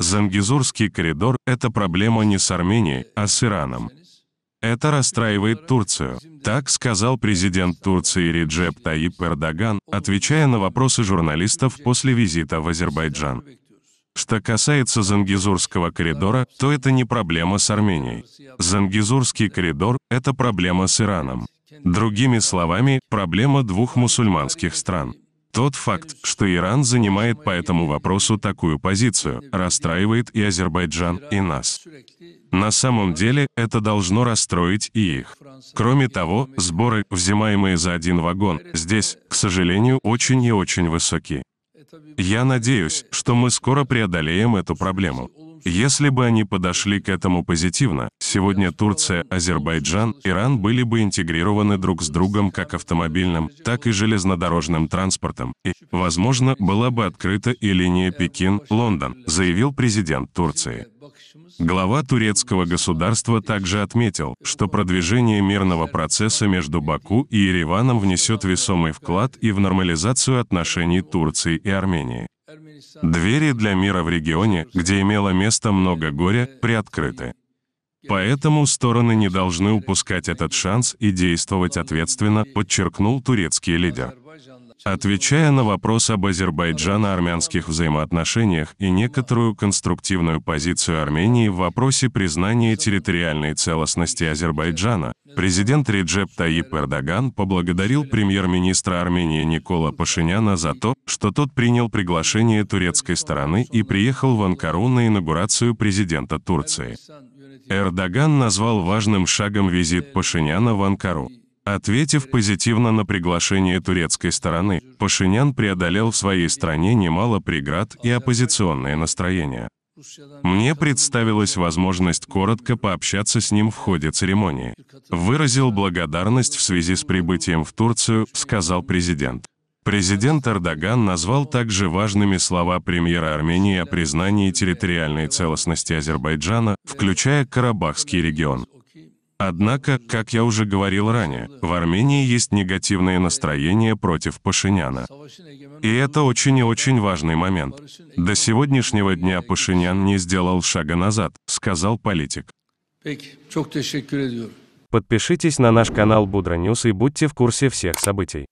Зангизурский коридор — это проблема не с Арменией, а с Ираном. Это расстраивает Турцию. Так сказал президент Турции Реджеп Таип Эрдоган, отвечая на вопросы журналистов после визита в Азербайджан. Что касается Зангизурского коридора, то это не проблема с Арменией. Зангизурский коридор — это проблема с Ираном. Другими словами, проблема двух мусульманских стран. Тот факт, что Иран занимает по этому вопросу такую позицию, расстраивает и Азербайджан, и нас. На самом деле, это должно расстроить и их. Кроме того, сборы, взимаемые за один вагон, здесь, к сожалению, очень и очень высоки. Я надеюсь, что мы скоро преодолеем эту проблему. Если бы они подошли к этому позитивно, Сегодня Турция, Азербайджан, Иран были бы интегрированы друг с другом как автомобильным, так и железнодорожным транспортом, и, возможно, была бы открыта и линия Пекин-Лондон, заявил президент Турции. Глава турецкого государства также отметил, что продвижение мирного процесса между Баку и Ереваном внесет весомый вклад и в нормализацию отношений Турции и Армении. Двери для мира в регионе, где имело место много горя, приоткрыты. Поэтому стороны не должны упускать этот шанс и действовать ответственно, подчеркнул турецкий лидер. Отвечая на вопрос об азербайджано-армянских взаимоотношениях и некоторую конструктивную позицию Армении в вопросе признания территориальной целостности Азербайджана, президент Реджеп Таип Эрдоган поблагодарил премьер-министра Армении Никола Пашиняна за то, что тот принял приглашение турецкой стороны и приехал в Анкару на инаугурацию президента Турции. Эрдоган назвал важным шагом визит Пашиняна в Анкару. Ответив позитивно на приглашение турецкой стороны, Пашинян преодолел в своей стране немало преград и оппозиционное настроение. Мне представилась возможность коротко пообщаться с ним в ходе церемонии. Выразил благодарность в связи с прибытием в Турцию, сказал президент. Президент Эрдоган назвал также важными слова премьера Армении о признании территориальной целостности Азербайджана, включая Карабахский регион. Однако, как я уже говорил ранее, в Армении есть негативные настроения против Пашиняна. И это очень и очень важный момент. До сегодняшнего дня Пашинян не сделал шага назад, сказал политик. Подпишитесь на наш канал Будра Ньюс и будьте в курсе всех событий.